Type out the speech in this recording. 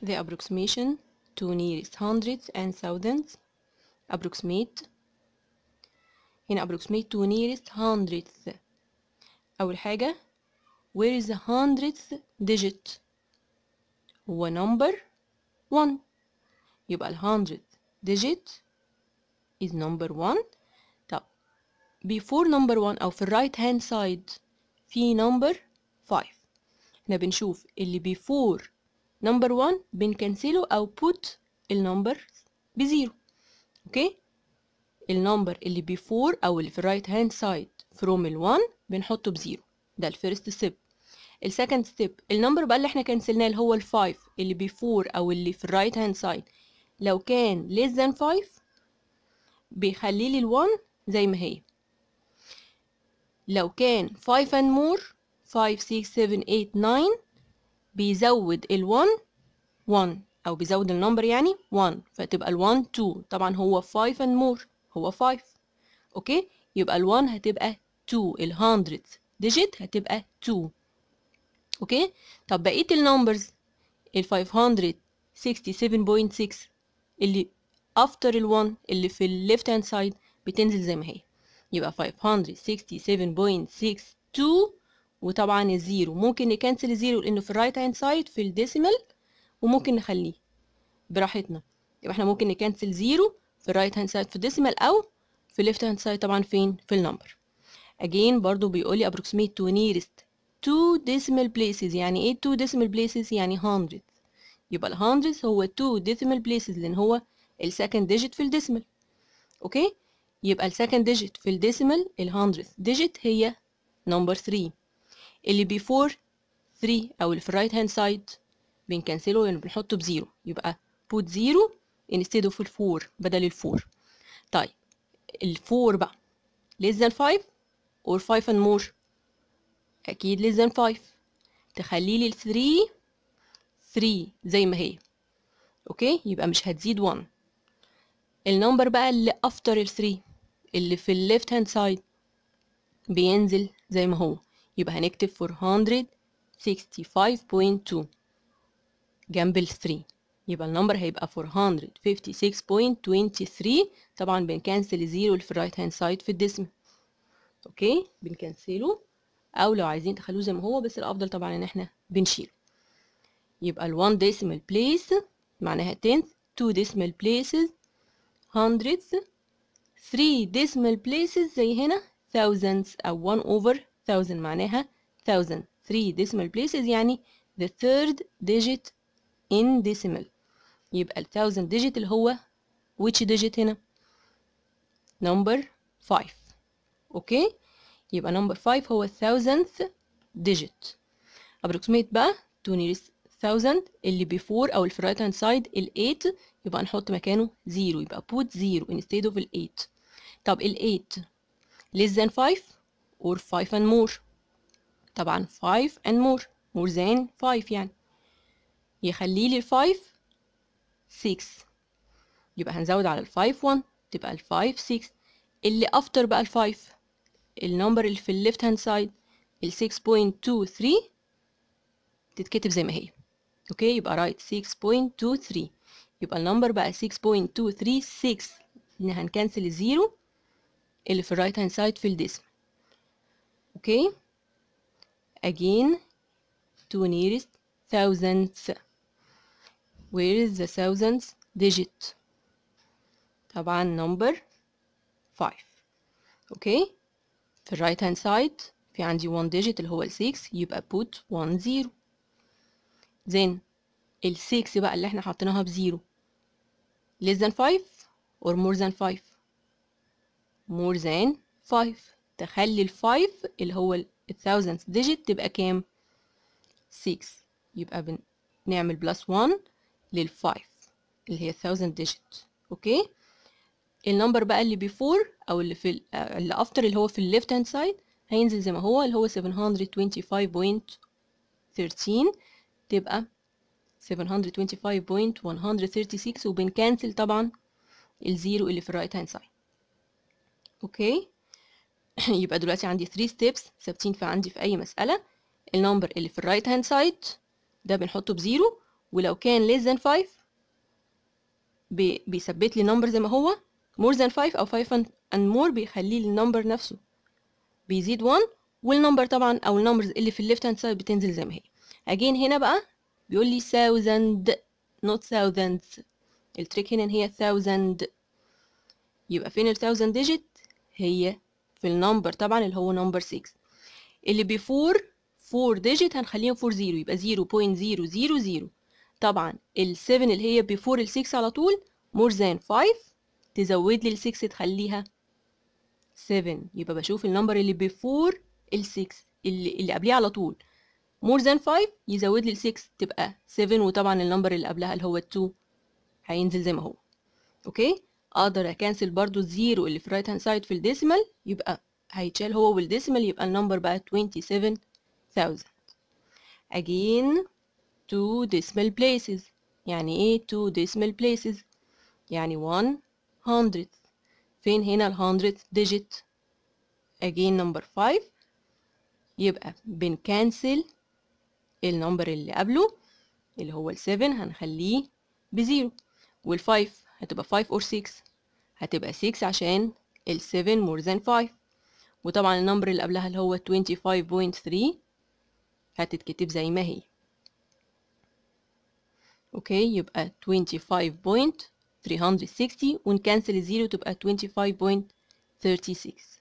The approximation to nearest hundreds and thousands. Approximate. هنا approximate to nearest hundredth أول حاجة where is the hundredth digit? هو number one. يبقى ال hundredth digit is number one. طب before number one أو في right hand side في number five. احنا بنشوف اللي before نمبر 1 بنكنسله او بوت النمبر بزيرو اوكي النمبر اللي بيفور او اللي في الرايت هاند سايد فروم ال1 بنحطه بزيرو ده الفيرست ستيب السكند ستيب النمبر بقى اللي احنا كنسلناه اللي هو ال5 اللي بيفور او اللي في الرايت هاند سايد لو كان less than 5 بيخلي لي ال1 زي ما هي لو كان 5 and more 5 6 7 8 9 بيزود ال1 1 أو بيزود النمبر يعني 1 فتبقى ال1 2 طبعا هو 5 and more هو 5 أوكي يبقى ال1 هتبقى 2 ال100 digit هتبقى 2 أوكي طب بقية النمبرز ال 567.6 اللي after ال1 اللي في الليفت هاند hand side بتنزل زي ما هي يبقى 567.62 وطبعا الزيرو ممكن نكنسل الزيرو لانه في الرايت هاند سايد في الديسيمال وممكن نخليه براحتنا يبقى احنا ممكن نكنسل زيرو في الرايت هاند سايد في الديسيمال او في الليفت هاند سايد طبعا فين في النمبر اجين برضو بيقول لي ابروكسيميت تو نيرست تو ديسيمال بليسز يعني ايه تو ديسيمال بليسز يعني 100 يبقى ال 100 هو تو ديسيمال بليسز لان هو السكند ديجيت في الديسيمال اوكي يبقى السكند ديجيت في الديسيمال ال 100 ديجيت هي نمبر 3 اللي بيفور 3 او اللي في الرايت هاند سايد بنكنسله يعني بنحطه بزيرو يبقى put زيرو instead of الفور بدل الفور طيب الفور بقى less than 5 or 5 and more اكيد less than 5 تخلي لي ال 3 3 زي ما هي اوكي يبقى مش هتزيد 1 النمبر بقى اللي افتر الثري 3 اللي في الليفت هاند سايد بينزل زي ما هو يبقى هنكتب 465.2 جنب ال 3 يبقى النمبر هيبقى 456.23 طبعا بنكنسل زيرو في الرايت هاند سايد في الدسم اوكي بنكنسله او لو عايزين تخلوه زي ما هو بس الافضل طبعا ان احنا بنشيله يبقى ال 1 decimal place معناها 10 2 decimal places hundreds 3 decimal places زي هنا thousands او 1 over 1000 معناها 1000 3 decimal places يعني the third digit in decimal يبقى ال 1000 digit اللي هو which digit هنا number 5 okay يبقى number 5 هو thousandth digit approximate بقى to nearest thousand اللي before او اللي في right hand side ال 8 يبقى نحط مكانه 0 يبقى put 0 instead of ال 8 طب ال 8 less than 5 or five and more طبعا five and more more than five يعني يخلي لي five six يبقى هنزود على five one تبقى five six اللي after بقى five number اللي في left hand side six point two three تتكتب زي ما هي اوكي يبقى right six point two three يبقى number بقى six point two three six هنكنسل الزيرو اللي في right hand side في الديسم اوكي again to nearest thousandth where is the thousandth digit طبعا number 5 اوكي في الرايت هاند سايد في عندي one digit اللي هو ال 6 يبقى put 1 0 then ال 6 بقى اللي احنا حاطينها بزيرو less than 5 or more than 5 more than 5 تخلي ال 5 اللي هو ال الثاوزندث ديجيت تبقى كام 6 يبقى بنعمل بلس 1 لل 5 اللي هي الثاوزند ديجيت اوكي النمبر بقى اللي بيفور او اللي في آه، اللي افتر اللي هو في الليفت هاند سايد هينزل زي ما هو اللي هو 725.13 تبقى 725.136 وبنكنسل طبعا الزيرو اللي في الرايت هاند سايد اوكي يبقى دلوقتي عندي 3 steps ثابتين في عندي في اي مساله النمبر اللي في الرايت هاند سايد ده بنحطه بزيرو ولو كان less than 5 بيثبت لي النمبر زي ما هو more than 5 او 5 and more بيخليه النمبر نفسه بيزيد 1 والنمبر طبعا او النمبرز اللي في الليفت هاند سايد بتنزل زي ما هي اجين هنا بقى بيقول لي thousand not thousands التريك هنا ان هي thousand يبقى فين ال thousand digit هي في النمبر طبعا اللي هو نمبر 6 اللي بفور 4 ديجيت هنخليهم فور زيرو يبقى 0.000 طبعا ال 7 اللي هي بفور ال 6 على طول مور ذان 5 تزود لي ال 6 تخليها 7 يبقى بشوف النمبر اللي بفور ال 6 اللي, اللي قبليه على طول مور ذان 5 يزود لي ال 6 تبقى 7 وطبعا النمبر اللي قبلها اللي هو 2 هينزل زي ما هو اوكي okay. اقدر اكنسل برضو الزيرو اللي في الرايت هاند سايد في الديسيمال يبقى هيتشال هو والديسيمال يبقى النمبر بقى 27000 again two decimal places يعني ايه two decimal places يعني one hundredth فين هنا ال hundredth digit again number five يبقى بنكنسل النمبر اللي قبله اللي هو ال 7 هنخليه بزيرو وال 5 هتبقى 5 or 6 هتبقى 6 عشان ال 7 more than 5 وطبعا النمبر اللي قبلها اللي هو 25.3 هتتكتب زي ما هي اوكي يبقى 25.360 ونكنسل الزيرو تبقى 25.36